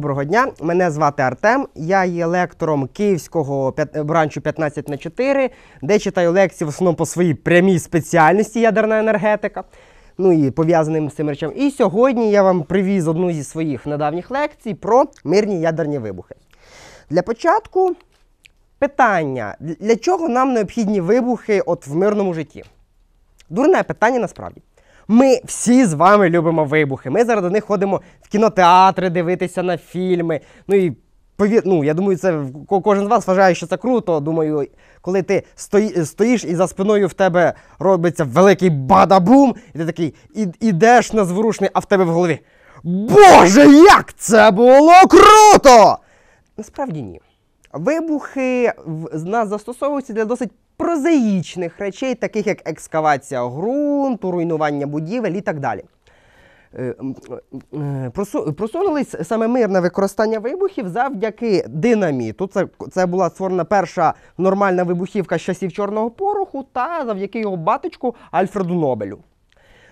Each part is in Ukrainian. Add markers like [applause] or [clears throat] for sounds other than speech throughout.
Доброго дня, мене звати Артем. Я є лектором Київського бранчу 15 на 4, де читаю лекції в основному по своїй прямій спеціальності ядерна енергетика. Ну і пов'язаним з цим речам. І сьогодні я вам привіз одну зі своїх недавніх лекцій про мирні ядерні вибухи. Для початку питання: для чого нам необхідні вибухи от в мирному житті? Дурне питання насправді. Ми всі з вами любимо вибухи. Ми заради них ходимо в кінотеатри дивитися на фільми. Ну і повір... ну, я думаю, це кожен з вас вважає, що це круто. Думаю, коли ти стоїш і за спиною в тебе робиться великий бадабум, і ти такий і... ідеш на зворушний, а в тебе в голові. Боже, як це було круто! Насправді ні. Вибухи нас застосовуються для досить прозаїчних речей, таких як екскавація ґрунту, руйнування будівель і так далі. Е, е, е, просунулись саме мирне використання вибухів завдяки динаміту. Це це була створена перша нормальна вибухівка з часів чорного пороху та завдяки його батечку Альфреду Нобелю.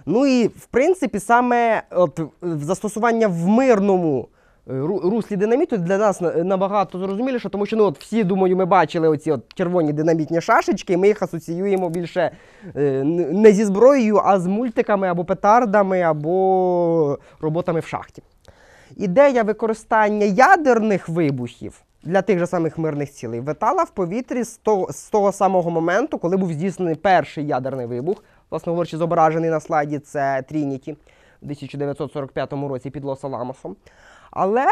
Ну і в принципі, саме от, застосування в мирному Е, руслі динаміту для нас набагато зрозуміліше, тому що ну от всі, думаю, ми бачили оці от червоні динамітні шашечки, ми їх асоціюємо більше е, не зі зброєю, а з мультиками або петардами, або роботами в шахті. Ідея використання ядерних вибухів. Для тих же самих мирних цілей витала в повітрі з того, з того самого моменту, коли був здійснений перший ядерний вибух, власне говорячи, зображений на слайді, це Трініті в 1945 році під Лос-Аламосом. Але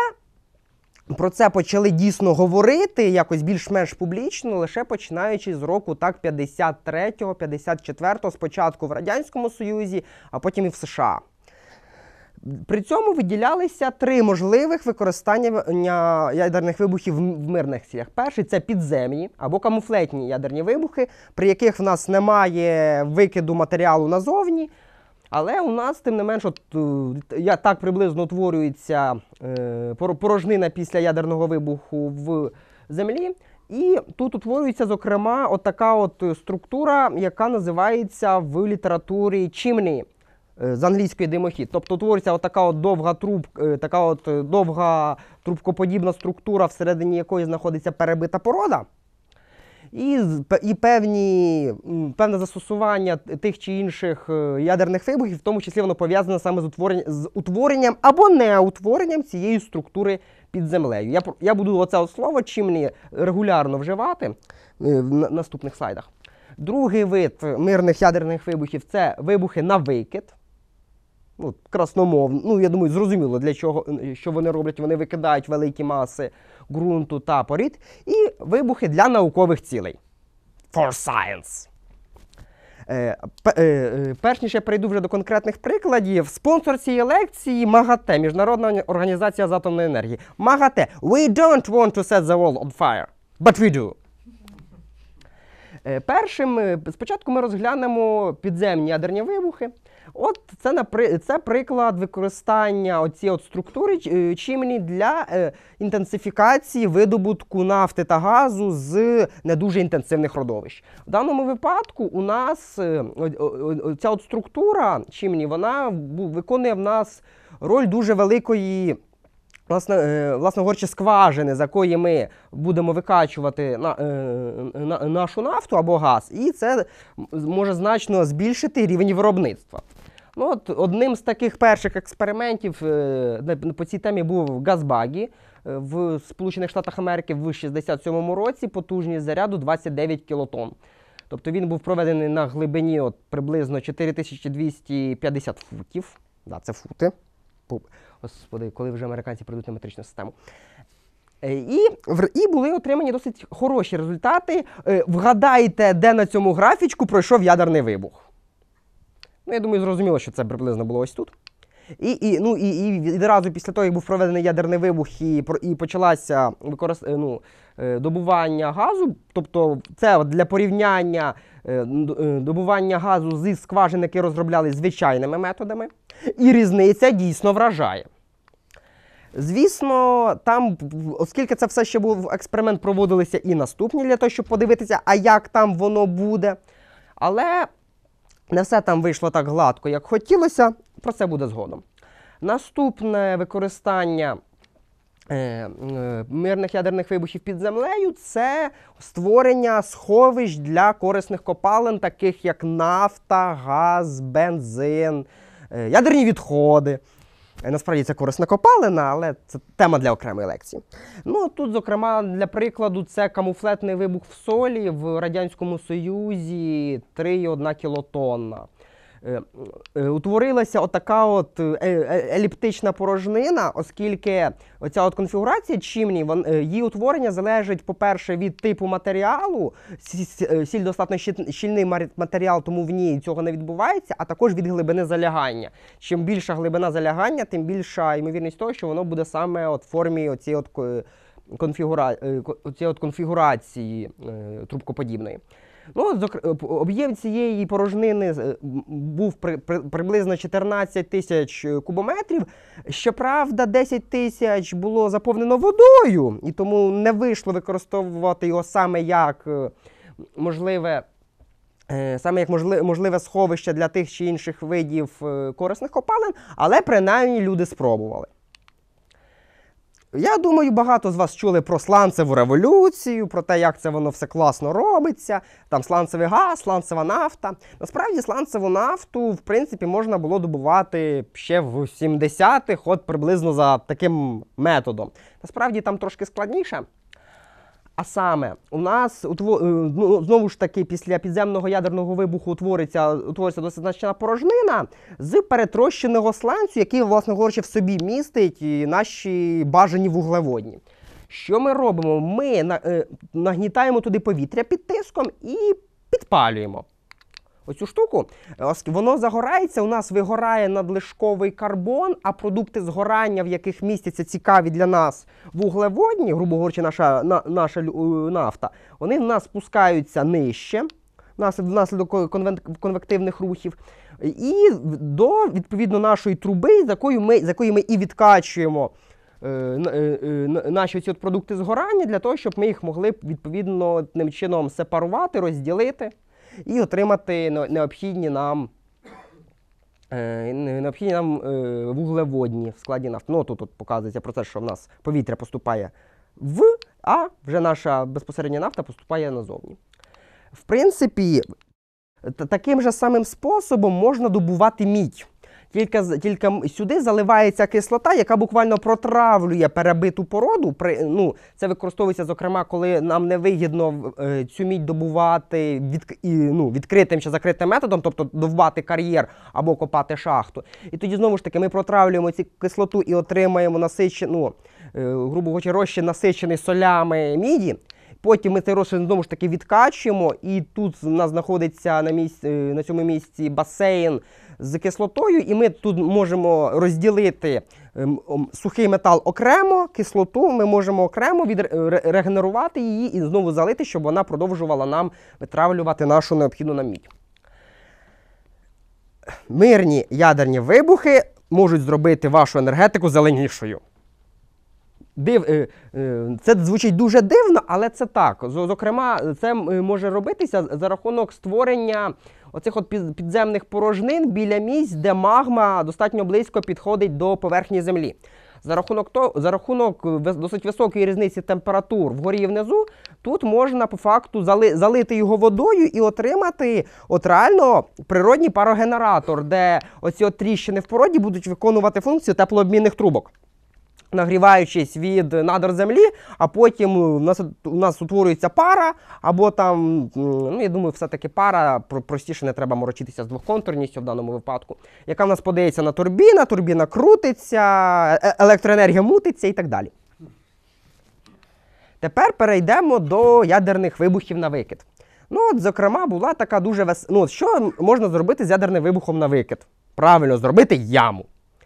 про це почали дійсно говорити якось більш-менш публічно, лише починаючи з року так 53-го, 54-го, спочатку в Радянському Союзі, а потім і в США. При цьому виділялися три можливих використання ядерних вибухів в мирних цілях. Перший це підземні або камуфлетні ядерні вибухи, при яких в нас немає викиду матеріалу назовні. Але у нас, тим не менш, от, е, я так приблизно утворюється е, порожнина після ядерного вибуху в землі. І тут утворюється, зокрема, от така от структура, яка називається в літературі чимні е, з англійської димохід. Тобто утворюється отака от довга труб, така от довга трубкоподібна структура, всередині якої знаходиться перебита порода і і певні певне застосування тих чи інших е, ядерних вибухів, в тому числі воно пов'язане саме з утворенням з утворенням або не утворенням цієї структури під землею. Я я буду оце слово чимні регулярно вживати е, в наступних слайдах. Другий вид мирних ядерних вибухів це вибухи на викид. Ну, красномовно. Ну, я думаю, зрозуміло, для чого е, що вони роблять. Вони викидають великі маси ґрунту та порід, і вибухи для наукових цілей. For science. Е, е, е, перш ніж я перейду вже до конкретних прикладів, спонсор цієї лекції МАГАТЕ, Міжнародна організація з атомної енергії. МАГАТЕ. We don't want to set the world on fire, but we do. Е, першим е, спочатку ми розглянемо підземні ядерні вибухи. От це напри... це приклад використання оці от структури е, чимні для е, інтенсифікації видобутку нафти та газу з не дуже інтенсивних родовищ. В даному випадку у нас е, ця от структура чимні вона виконує в нас роль дуже великої. Власне, власне говорячи, скважини, за кої ми будемо викачувати на, на, нашу нафту або газ, і це може значно збільшити рівень виробництва. Ну, от Одним з таких перших експериментів е, по цій темі був Газбагі е, в Сполучених Штатах Америки в 67-му році потужність заряду 29 кілотон. Тобто він був проведений на глибині от приблизно 4250 футів. Да, Це фути. Господи, коли вже американці прийдуть на метричну систему. Е, і і були отримані досить хороші результати. Вгадайте, де на цьому графічку пройшов ядерний вибух. Ну, Я думаю, зрозуміло, що це приблизно було ось тут. І і, ну, і, і відразу після того, як був проведений ядерний вибух і і почалося використ... Е, ну, е, добування газу, тобто це для порівняння е, добування газу зі скважин, які розробляли звичайними методами, і різниця дійсно вражає. Звісно, там, оскільки це все ще був експеримент, проводилися і наступні для того, щоб подивитися, а як там воно буде. Але не все там вийшло так гладко, як хотілося, про це буде згодом. Наступне використання е, е, мирних ядерних вибухів під землею це створення сховищ для корисних копалин, таких як нафта, газ, бензин, е, ядерні відходи. Е, насправді це корисна копалина, але це тема для окремої лекції. Ну тут, зокрема, для прикладу, це камуфлетний вибух в солі в Радянському Союзі 3,1 кілотонна. Е, е, утворилася отака от е, еліптична порожнина, оскільки оця от конфігурація чимні, її утворення залежить, по-перше, від типу матеріалу, сіль достатньо щільний матеріал, тому в ній цього не відбувається, а також від глибини залягання. Чим більша глибина залягання, тим більша ймовірність того, що воно буде саме от в формі оцієї от конфігура... от конфігурації трубкоподібної. Ну, е, Об'єм цієї порожнини е, був при, при, приблизно 14 тисяч е, кубометрів. Щоправда, 10 тисяч було заповнено водою, і тому не вийшло використовувати його саме як можливе. Саме як можливе сховище для тих чи інших видів корисних копалин, але принаймні люди спробували. Я думаю, багато з вас чули про сланцеву революцію, про те, як це воно все класно робиться. Там сланцевий газ, сланцева нафта. Насправді, сланцеву нафту, в принципі, можна було добувати ще в 70-х, от приблизно за таким методом. Насправді там трошки складніше. А саме у нас ну, знову ж таки після підземного ядерного вибуху утвориться утвориться досить значна порожнина з перетрощеного сланцю, який, власне говорячи, в собі містить наші бажані вуглеводні. Що ми робимо? Ми е, нагнітаємо туди повітря під тиском і підпалюємо оцю штуку, воно загорається. У нас вигорає надлишковий карбон, а продукти згорання, в яких містяться цікаві для нас вуглеводні, грубо говоря, наша на, наша е, нафта, вони в нас спускаються нижче, внаслідок конвективних рухів. І до відповідно нашої труби, з якою ми з якої ми і відкачуємо е, е, наші ці от продукти згорання для того, щоб ми їх могли відповідно чином сепарувати, розділити і отримати необхідні нам е, необхідні нам е, вуглеводні в складі нафти. Ну, Тут от показується те, що в нас повітря поступає в, а вже наша безпосередня нафта поступає назовні. В принципі, таким же самим способом можна добувати мідь. Тільки тільки сюди заливається кислота, яка буквально протравлює перебиту породу. При, ну, Це використовується, зокрема, коли нам не невигідно е, цю мідь добувати від, і, ну, відкритим чи закритим методом, тобто довбати кар'єр або копати шахту. І тоді знову ж таки ми протравлюємо цю кислоту і отримаємо насичену, е, грубо кажучи, розчин насичений солями міді. Потім ми цей розчин знову ж таки відкачуємо, і тут у нас знаходиться на місці, на цьому місці басейн з кислотою, і ми тут можемо розділити ем, сухий метал окремо, кислоту ми можемо окремо е, регенерувати її і знову залити, щоб вона продовжувала нам витравлювати нашу необхідну нам мідь. Мирні ядерні вибухи можуть зробити вашу енергетику зеленішою. Див, е, е, Це звучить дуже дивно, але це так. Зокрема, це е, може робитися за рахунок створення оцих от підземних порожнин біля місць, де магма достатньо близько підходить до поверхні землі. За рахунок то, за рахунок досить високої різниці температур вгорі і внизу, тут можна по факту зали, залити його водою і отримати от реально природній парогенератор, де оці от тріщини в породі будуть виконувати функцію теплообмінних трубок нагріваючись від надр землі, а потім у нас у нас утворюється пара, або там, ну я думаю, все-таки пара, простіше не треба морочитися з двохконтурністю в даному випадку, яка в нас подається на турбіна, турбіна крутиться, е, електроенергія мутиться і так далі. Тепер перейдемо до ядерних вибухів на викид. Ну, от, зокрема, була така дуже весела. Ну, що можна зробити з ядерним вибухом на викид? Правильно, зробити яму.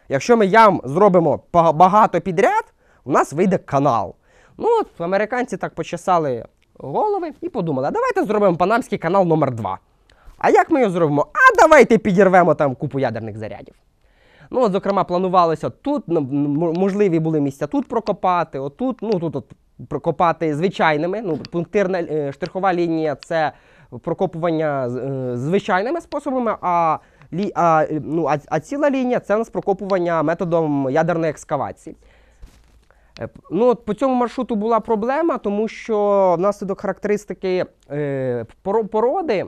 Якщо ми ям зробимо багато підряд, у нас вийде канал. Ну от американці так почесали голови і подумали, а давайте зробимо панамський канал номер 2 А як ми його зробимо? А давайте підірвемо там купу ядерних зарядів. Ну, от, зокрема, планувалося тут, можливі були місця тут прокопати, отут, ну тут от прокопати звичайними. Ну, Пунктирна е, штрихова лінія це прокопування е, звичайними способами. а лі... а, ну, а, а ціла лінія це у нас прокопування методом ядерної екскавації. Е, ну, от По цьому маршруту була проблема, тому що внаслідок характеристики е, породи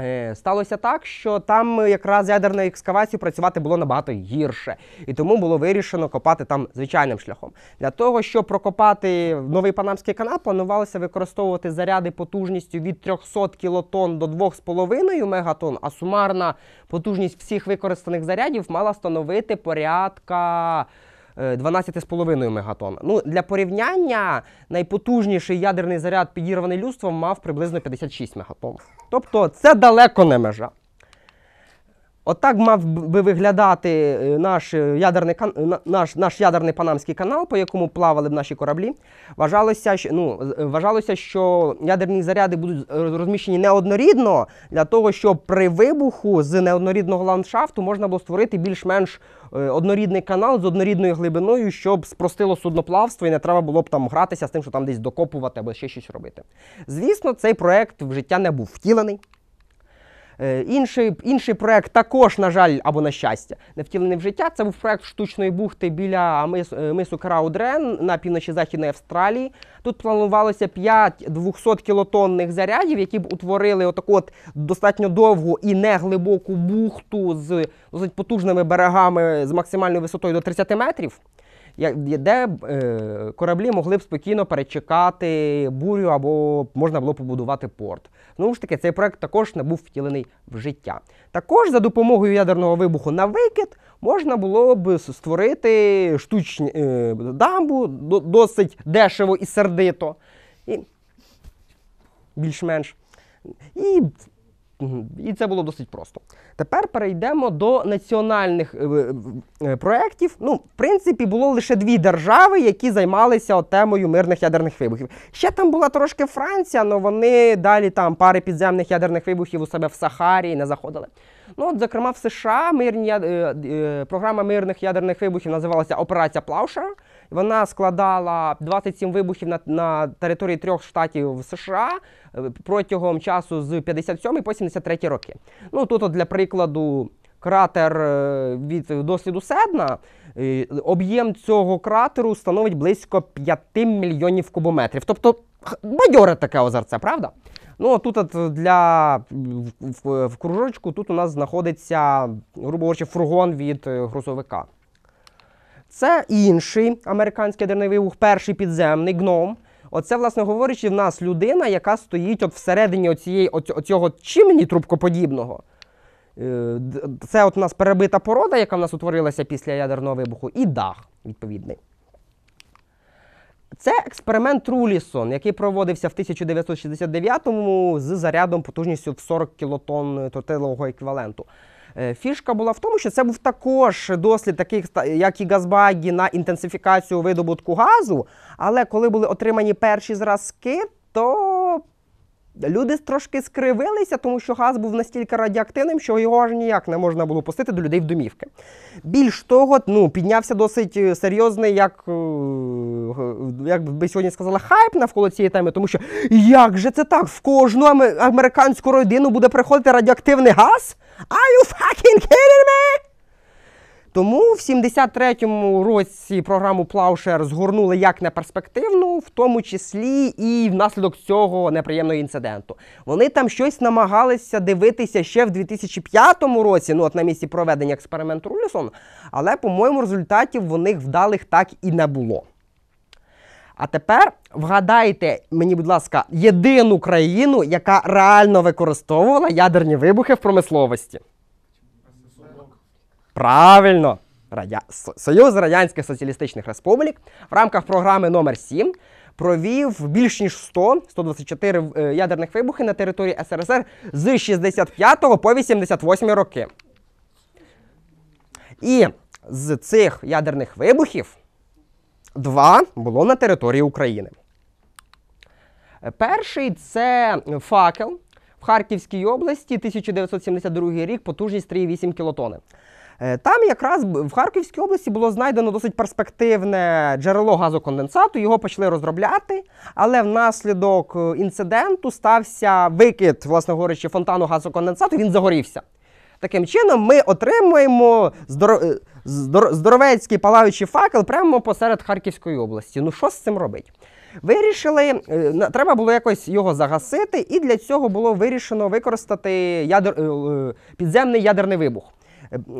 Е, сталося так, що там е, якраз ядерної екскавації працювати було набагато гірше, і тому було вирішено копати там звичайним шляхом. Для того, щоб прокопати новий панамський канал, планувалося використовувати заряди потужністю від 300 кілотон до 2,5 мегатон, а сумарна потужність всіх використаних зарядів мала становити порядка. 12,5 е, мегатон. Ну, Для порівняння найпотужніший ядерний заряд, підірваний людством, мав приблизно 56 мегатон. Тобто це далеко не межа. Отак мав би виглядати е, наш е, ядерний наш, наш ядерний панамський канал, по якому плавали б наші кораблі. Вважалося, що ну, е, вважалося, що ядерні заряди будуть розміщені неоднорідно для того, щоб при вибуху з неоднорідного ландшафту можна було створити більш-менш однорідний канал з однорідною глибиною, щоб спростило судноплавство і не треба було б там гратися з тим, що там десь докопувати або ще щось робити. Звісно, цей проект в життя не був втілений. Е, інший інший проект також, на жаль, або на щастя, не втілений в життя. Це був проект штучної бухти біля мис, е, мису Краудрен на півночі Західної Австралії. Тут планувалося 5 200-кілотонних зарядів, які б утворили отаку от достатньо довгу і неглибоку бухту з досить потужними берегами з максимальною висотою до 30 метрів де е, кораблі могли б спокійно перечекати бурю або можна було побудувати порт. Знову ж таки, цей проект також не був втілений в життя. Також за допомогою ядерного вибуху на викид можна було б створити штучну е, дамбу досить дешево і сердито. І більш-менш. І і це було досить просто. Тепер перейдемо до національних е, е, проєктів. Ну, в принципі, було лише дві держави, які займалися темою мирних ядерних вибухів. Ще там була трошки Франція, але вони далі там пари підземних ядерних вибухів у себе в Сахарі не заходили. Ну, от, зокрема, в США мирні, е, е, програма мирних ядерних вибухів називалася Операція Плаушера. Вона складала 27 вибухів на на території трьох штатів США е, протягом часу з 57 по 73 роки. Ну тут, от, для прикладу, кратер е, від досліду Седна. Об'єм цього кратеру становить близько 5 мільйонів кубометрів. Тобто бадьоре таке озерце, правда? Ну, тут от для в, в, в кружочку тут у нас знаходиться грубо говоря, фургон від е, грузовика. Це інший американський ядерний вибух, перший підземний гном. Оце, власне говорячи, в нас людина, яка стоїть от всередині оцієї, оцього чимені трубкоподібного. Е, це от у нас перебита порода, яка в нас утворилася після ядерного вибуху, і дах відповідний. Це експеримент Рулісон, який проводився в 1969-му з зарядом потужністю в 40 кілотонн тотилового еквіваленту. Е, фішка була в тому, що це був також дослід, таких як і Газбагі, на інтенсифікацію видобутку газу. Але коли були отримані перші зразки, то люди трошки скривилися, тому що газ був настільки радіоактивним, що його аж ніяк не можна було пустити до людей в домівки. Більш того, ну, піднявся досить е, серйозний, як е, як би сьогодні сказала, хайп навколо цієї теми, тому що як же це так? В кожну американську родину буде приходити радіоактивний газ? Are you fucking kidding me? Тому в 73-му році програму Плаушер згорнули як неперспективну, в тому числі і внаслідок цього неприємного інциденту. Вони там щось намагалися дивитися ще в 2005 році, ну от на місці проведення експерименту Рулісон, але, по-моєму, результатів в них вдалих так і не було. А тепер вгадайте мені, будь ласка, єдину країну, яка реально використовувала ядерні вибухи в промисловості. Правильно, Радя... Союз Радянських Соціалістичних Республік в рамках програми номер 7 провів більш ніж 100, 124 е, ядерних вибухи на території СРСР з 65 по 88 роки. І з цих ядерних вибухів Два було на території України. Перший це факел в Харківській області 1972 рік, потужність 3,8 кілотони. Е, там якраз в Харківській області було знайдено досить перспективне джерело газоконденсату, його почали розробляти, але внаслідок е, інциденту стався викид, власне говорячи, фонтану газоконденсату, він загорівся. Таким чином, ми отримуємо здоров'я. Е, здоровецький палаючий факел прямо посеред Харківської області. Ну що з цим робить? Вирішили, е, треба було якось його загасити, і для цього було вирішено використати ядер, е, е, підземний ядерний вибух.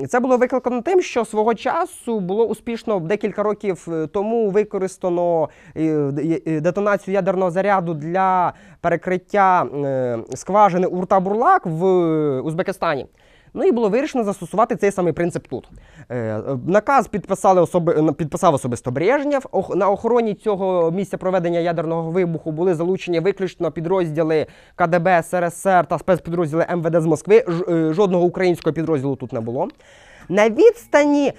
Це було викликано тим, що свого часу було успішно декілька років тому використано детонацію ядерного заряду для перекриття скважини Урта-Бурлак в Узбекистані. Ну і було вирішено застосувати цей самий принцип тут. Е, наказ підписали особи, підписав особисто Брежнєв. На охороні цього місця проведення ядерного вибуху були залучені виключно підрозділи КДБ СРСР та спецпідрозділи МВД з Москви. Е, жодного українського підрозділу тут не було. На відстані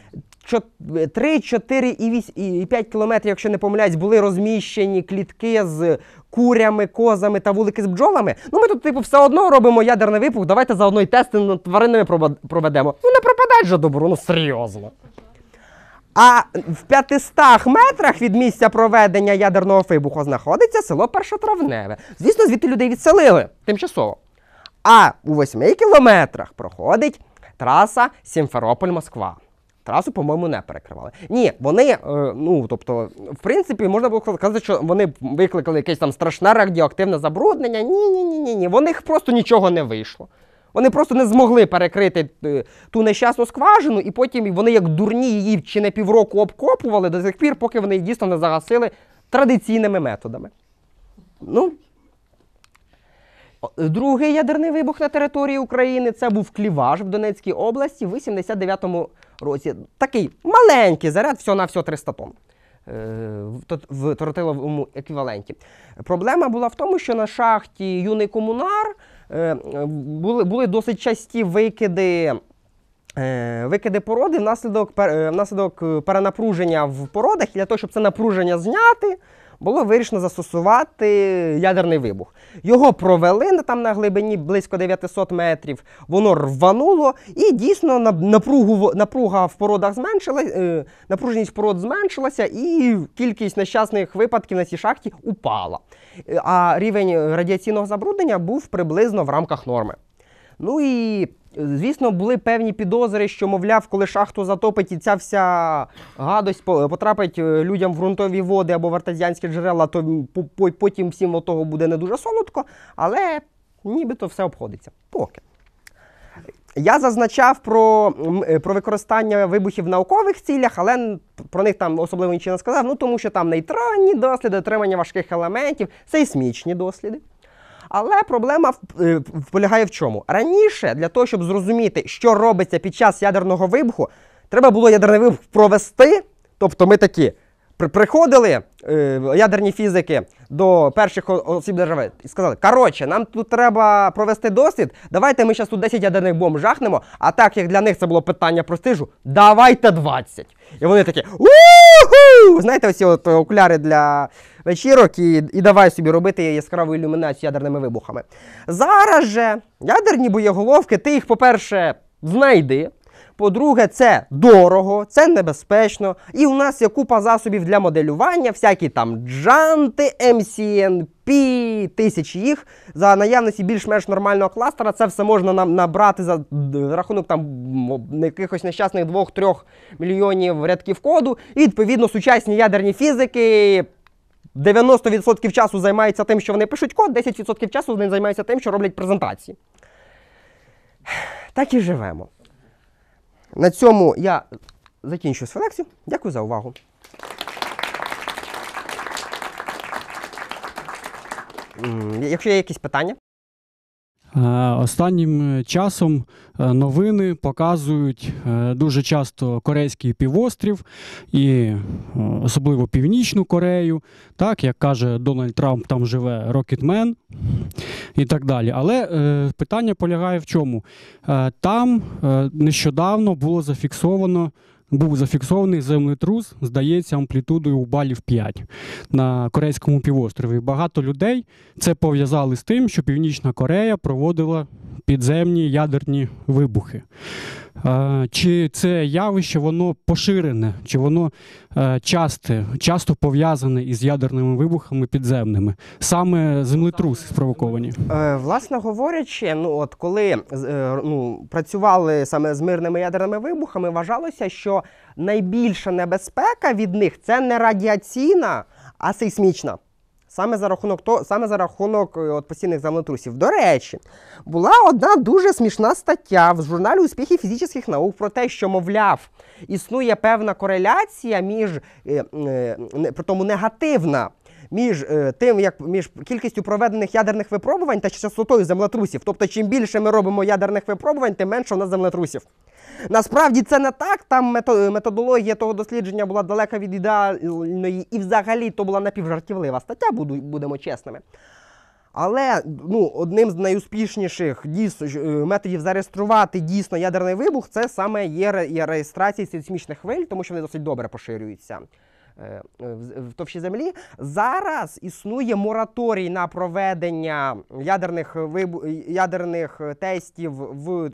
3, 4 і 8, і 5 кілометрів, якщо не помиляюсь, були розміщені клітки з курями, козами та вулики з бджолами. Ну ми тут, типу, все одно робимо ядерний вибух, Давайте заодно й тести над тваринами проведемо. Ну не пропадать же добру, ну серйозно. А в 500 метрах від місця проведення ядерного вибуху знаходиться село Першотравневе. Звісно, звідти людей відселили тимчасово. А у 8 кілометрах проходить траса Сімферополь-Москва. Трасу, по-моєму, не перекривали. Ні, вони, е, ну тобто, в принципі, можна було сказати, що вони викликали якесь там страшне радіоактивне забруднення. Ні-ні-ні, ні. Вони просто нічого не вийшло. Вони просто не змогли перекрити е, ту нещасну скважину, і потім вони, як дурні, її чи не півроку обкопували до тих пір, поки вони її дійсно не загасили традиційними методами. Ну, Другий ядерний вибух на території України це був кліваж в Донецькій області в 89-му році. Такий маленький заряд, всього на всього 300 тонн е, в тротиловому еквіваленті. Проблема була в тому, що на шахті юний комунар е, були були досить часті викиди е, Викиди породи внаслідок внаслідок перенапруження в породах, і для того, щоб це напруження зняти було вирішено застосувати ядерний вибух. Його провели там на глибині близько 900 метрів, воно рвануло, і дійсно напругу, напруга в породах зменшилася, е, напруженість пород зменшилася, і кількість нещасних випадків на цій шахті упала. Е, а рівень радіаційного забруднення був приблизно в рамках норми. Ну і звісно, були певні підозри, що, мовляв, коли шахту затопить і ця вся гадость потрапить е, людям в ґрунтові води або в артезіанські джерела, то потім всім того буде не дуже солодко, але нібито все обходиться. Поки. Я зазначав про е, про використання вибухів в наукових цілях, але про них там особливо нічого не сказав. Ну тому що там нейтронні досліди, отримання важких елементів, сейсмічні досліди. Але проблема е, полягає в чому? Раніше для того, щоб зрозуміти, що робиться під час ядерного вибуху, треба було ядерний вибух провести. Тобто ми такі. Приходили е, ядерні фізики до перших осіб держави і сказали, коротше, нам тут треба провести досвід. Давайте ми зараз тут 10 ядерних бомб жахнемо. А так як для них це було питання простижу, давайте 20. І вони такі у Знаєте, оці от окуляри для вечірок, і і давай собі робити яскраву ілюмінацію ядерними вибухами. Зараз же ядерні боєголовки, ти їх, по-перше, знайди. По-друге, це дорого, це небезпечно. І у нас є купа засобів для моделювання, всякі там джанти, MCNP, ем тисячі їх. За наявності більш-менш нормального кластера це все можна нам набрати за рахунок там якихось нещасних 2-3 мільйонів рядків коду. І відповідно сучасні ядерні фізики. 90% часу займаються тим, що вони пишуть код, 10% часу вони займаються тим, що роблять презентації. Так і живемо. На цьому я закінчую свою лекцію. Дякую за увагу. Якщо є якісь питання, Е, останнім е, часом е, новини показують дуже часто Корейський півострів і особливо Північну Корею, так як каже Дональд Трамп, там живе Рокетмен і так далі. Але питання полягає в чому? Там нещодавно було зафіксовано був зафіксований землетрус, здається, амплітудою у балів 5 на Корейському півострові. Багато людей це пов'язали з тим, що Північна Корея проводила підземні ядерні вибухи. Чи це явище воно поширене, чи воно е, часте, часто пов'язане із ядерними вибухами підземними, саме землетруси спровоковані? Е, власне говорячи, ну от коли е, ну, працювали саме з мирними ядерними вибухами, вважалося, що найбільша небезпека від них це не радіаційна, а сейсмічна. Саме за рахунок то, саме за рахунок е, от, постійних землетрусів. До речі, була одна дуже смішна стаття в журналі успіхів фізичних наук про те, що, мовляв, існує певна кореляція між е, е, при тому негативна. Між е, тим, як між кількістю проведених ядерних випробувань та частотою землетрусів. Тобто, чим більше ми робимо ядерних випробувань, тим менше у нас землетрусів. Насправді це не так. Там методологія того дослідження була далека від ідеальної, і взагалі то була напівжартівлива стаття, будемо чесними. Але ну, одним з найуспішніших дійсно, е, методів зареєструвати дійсно ядерний вибух це саме є реєстрація сейсмічних хвиль, тому що вони досить добре поширюються. Е, в товщі землі. Зараз існує мораторій на проведення ядерних вибу... ядерних тестів в...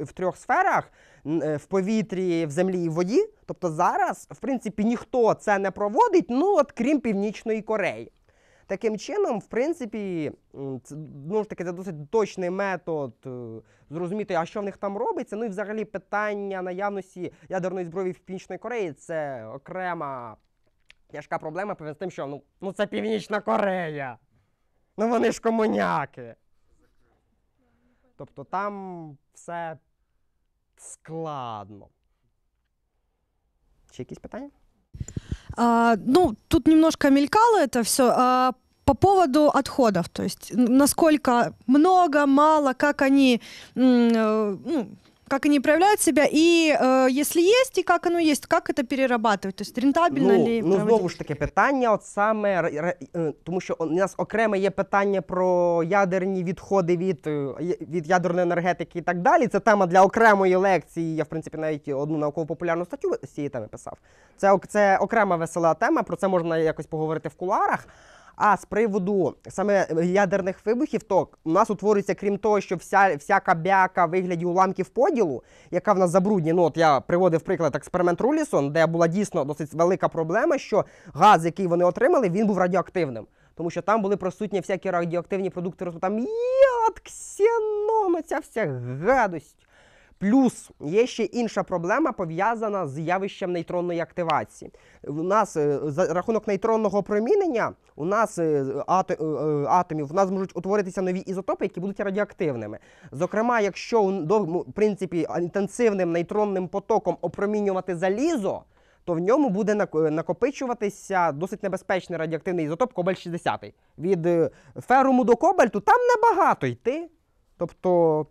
в трьох сферах: е, в повітрі, в землі і в воді. Тобто зараз, в принципі, ніхто це не проводить, ну от крім Північної Кореї. Таким чином, в принципі, це ну, таки це досить точний метод е, зрозуміти, а що в них там робиться. Ну і взагалі питання наявності ядерної зброї в Північної Кореї це окрема Тяжка проблема пов'язана з тим, що ну, ну це Північна Корея. Ну вони ж комуняки. Тобто там все складно. Ще якісь питання? А, ну, тут немножко мелькало це все. А, по поводу отходов, то есть насколько много, мало, как они э, ну, как они проявляют себя, і е, якщо є, і как оно є, як це перерабатывать? То есть рентабельно ну, ли ну знову ж таки питання, от саме ре- е, тому, що у нас окреме є питання про ядерні відходи від е, від ядерної енергетики і так далі. Це тема для окремої лекції. Я в принципі навіть одну науково-популярну статтю з цієї теми писав. Це це окрема весела тема. Про це можна якось поговорити в куларах. А з приводу саме ядерних вибухів, то у нас утворюється, крім того, що вся всяка бяка вигляді уламків поділу, яка в нас забрудні. Ну от я приводив приклад експеримент Рулісон, де була дійсно досить велика проблема, що газ, який вони отримали, він був радіоактивним. Тому що там були присутні всякі радіоактивні продукти, там яд, ксенон, оця вся гадость. Плюс є ще інша проблема пов'язана з явищем нейтронної активації. У нас е, за рахунок нейтронного промінення у нас е, е, атомів у нас можуть утворитися нові ізотопи, які будуть радіоактивними. Зокрема, якщо в принципі інтенсивним нейтронним потоком опромінювати залізо. То в ньому буде накопичуватися досить небезпечний радіоактивний ізотоп Кобальт 60 Від феруму до кобальту там небагато йти. Тобто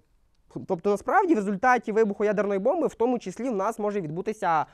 Тобто, насправді, в результаті вибуху ядерної бомби, в тому числі, в нас може відбутися.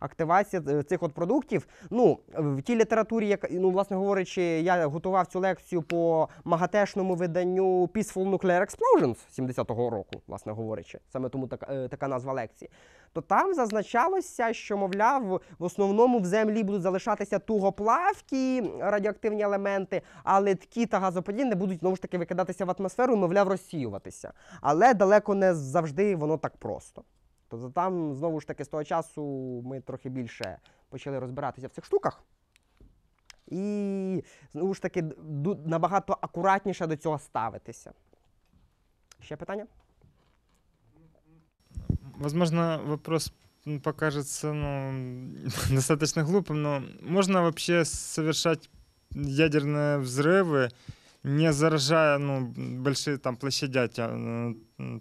Активація е, цих от продуктів. Ну, в тій літературі, як ну, власне говорячи, я готував цю лекцію по магатешному виданню Peaceful Nuclear Explosions 70-го року, власне говорячи, саме тому така, е, така назва лекції то там зазначалося, що, мовляв, в основному в землі будуть залишатися тугоплавкі радіоактивні елементи, а литкі та газоподібні будуть знову ж таки викидатися в атмосферу, мовляв, розсіюватися. Але далеко не завжди воно так просто. Тобто, там знову ж таки з того часу ми трохи більше почали розбиратися в цих штуках. І знову ж таки набагато акуратніше до цього ставитися. Ще питання? возможно, вопрос покажется ну, [laughs] достаточно глупым, но можно вообще совершать ядерные взрывы, не заражає ну більші там площадя ну,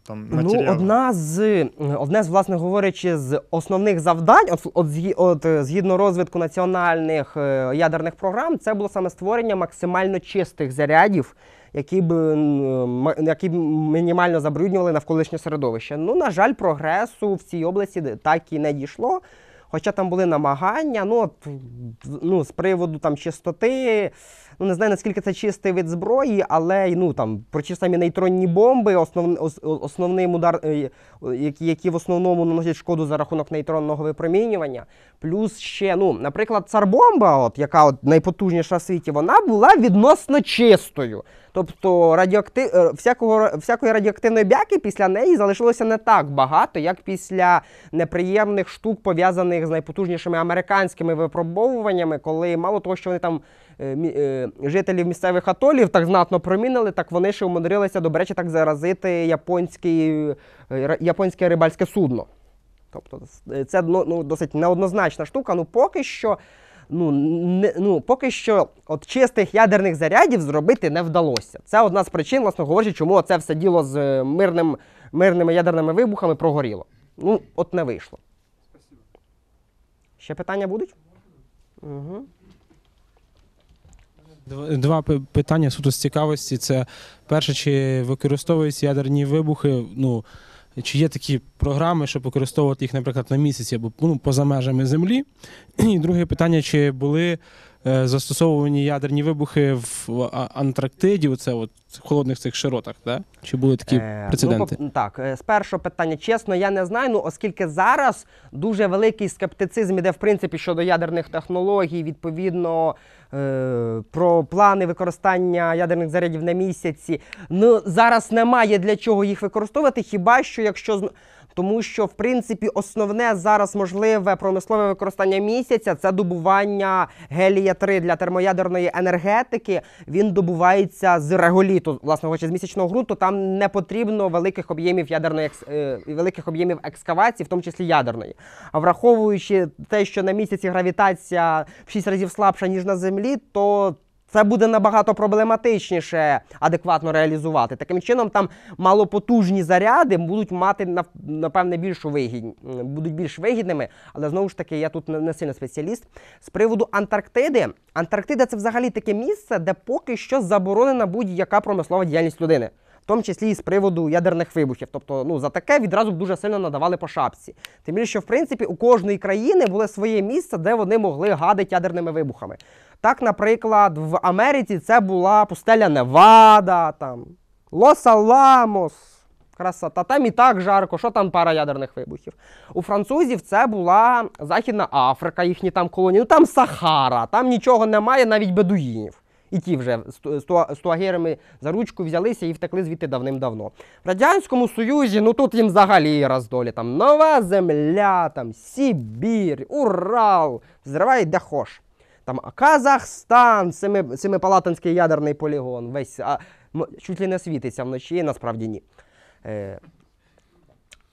там матеріали. Ну, одна з одне з власне говорячи з основних завдань, от от, от згідно розвитку національних е, ядерних програм, це було саме створення максимально чистих зарядів які б які б мінімально забруднювали навколишнє середовище. Ну, на жаль, прогресу в цій області так і не дійшло. Хоча там були намагання, ну от ну, з приводу там чистоти, ну не знаю наскільки це чистий від зброї, але ну там про ті самі нейтронні бомби, основ, основним удар, е, які які в основному наносять шкоду за рахунок нейтронного випромінювання. Плюс ще, ну, наприклад, царбомба, от яка от найпотужніша в світі, вона була відносно чистою. Тобто радіоактив... Е, всякого... всякої радіоактивної бяки після неї залишилося не так багато, як після неприємних штук, пов'язаних з найпотужнішими американськими випробовуваннями, коли мало того, що вони там е, е, жителів місцевих атолів так знатно промінили, так вони ще умудрилися, до речі, так заразити японський... японське рибальське судно. Тобто це ну, досить неоднозначна штука. Ну поки що ну, не, ну, поки що от чистих ядерних зарядів зробити не вдалося. Це одна з причин, власне говорить, чому це все діло з е, мирним, мирними ядерними вибухами прогоріло. Ну, от не вийшло. Ще питання будуть? Угу. Два питання суто з цікавості. Це перше, чи використовуються ядерні вибухи? ну, чи є такі програми, щоб використовувати їх, наприклад, на місяці або ну, поза межами землі? І друге питання: чи були Е, застосовувані ядерні вибухи в Антарктиді, це от холодних цих широтах, да? чи були такі е, ну, прецеденти? Ну, так, е, з першого питання, чесно, я не знаю. Ну оскільки зараз дуже великий скептицизм іде в принципі щодо ядерних технологій, відповідно. Е, про плани використання ядерних зарядів на місяці. Ну зараз немає для чого їх використовувати, хіба що якщо тому що в принципі основне зараз можливе промислове використання місяця це добування гелія 3 для термоядерної енергетики. Він добувається з реголіту, власне кажучи, з місячного ґрунту. Там не потрібно великих об'ємів ядерної е, великих об'ємів екскавації, в тому числі ядерної. А враховуючи те, що на місяці гравітація в 6 разів слабша ніж на землі, то це буде набагато проблематичніше адекватно реалізувати. Таким чином, там малопотужні заряди будуть мати напевне більшу вигідні, будуть більш вигідними, але знову ж таки я тут не сильно спеціаліст. З приводу Антарктиди, Антарктида це взагалі таке місце, де поки що заборонена будь-яка промислова діяльність людини. В тому числі і з приводу ядерних вибухів. Тобто, ну за таке відразу б дуже сильно надавали по шапці. Тим більше, що в принципі у кожної країни було своє місце, де вони могли гадити ядерними вибухами. Так, наприклад, в Америці це була пустеля Невада, там, Лос-Аламос, красота. Там і так жарко, що там пара ядерних вибухів. У французів це була Західна Африка, їхні там колонії. Ну там Сахара, там нічого немає, навіть бедуїнів. І ті вже з туагерами за ручку взялися і втекли звідти давним-давно. В Радянському Союзі, ну тут їм взагалі роздолі. Там нова земля, там Сибір, Урал, зривай де хош там Казахстан, Семипалатинський ядерний полігон, весь а, чуть ли не світиться вночі, насправді ні. Е,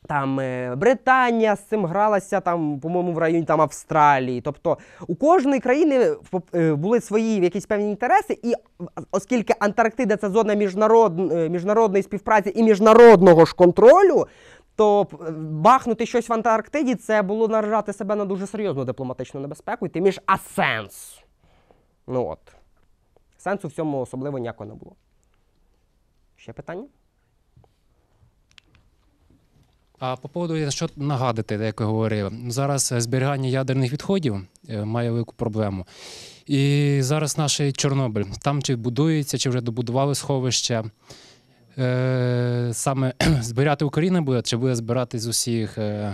Там е, Британія з цим гралася, там, по-моєму, в районі там, Австралії. Тобто у кожної країни е, е, були свої якісь певні інтереси, і оскільки Антарктида це зона е, міжнародної співпраці і міжнародного ж контролю, Тобто бахнути щось в Антарктиді це було наражати себе на дуже серйозну дипломатичну небезпеку, і тим між а сенс. Ну от. Сенсу в цьому особливо ніякого не було. Ще питання? А по поводу що нагадати, як я говорив, зараз зберігання ядерних відходів е, має велику проблему. І зараз наш Чорнобиль там чи будується, чи вже добудували сховище е, саме [clears throat] збирати Україна буде, чи буде збирати з усіх? Е...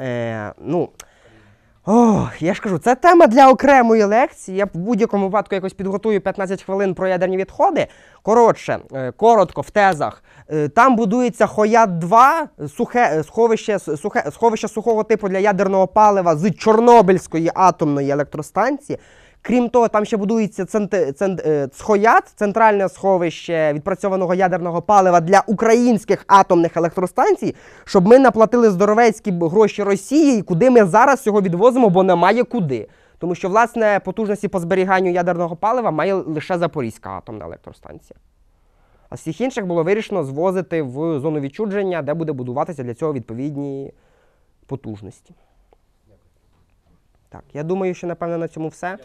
Е, ну, о, я ж кажу, це тема для окремої лекції. Я в будь-якому випадку якось підготую 15 хвилин про ядерні відходи. Коротше, е, коротко, в тезах. Е, Там будується хояд 2 сухе, сховище, сухе, сховище сухого типу для ядерного палива з Чорнобильської атомної електростанції. Крім того, там ще будується цент... Цент... ЦХОЯТ, е, центральне сховище відпрацьованого ядерного палива для українських атомних електростанцій, щоб ми наплатили здоровецькі гроші Росії, і куди ми зараз його відвозимо, бо немає куди. Тому що, власне, потужності по зберіганню ядерного палива має лише Запорізька атомна електростанція. А всіх інших було вирішено звозити в зону відчудження, де буде будуватися для цього відповідні потужності. Так, я думаю, що напевно на цьому все.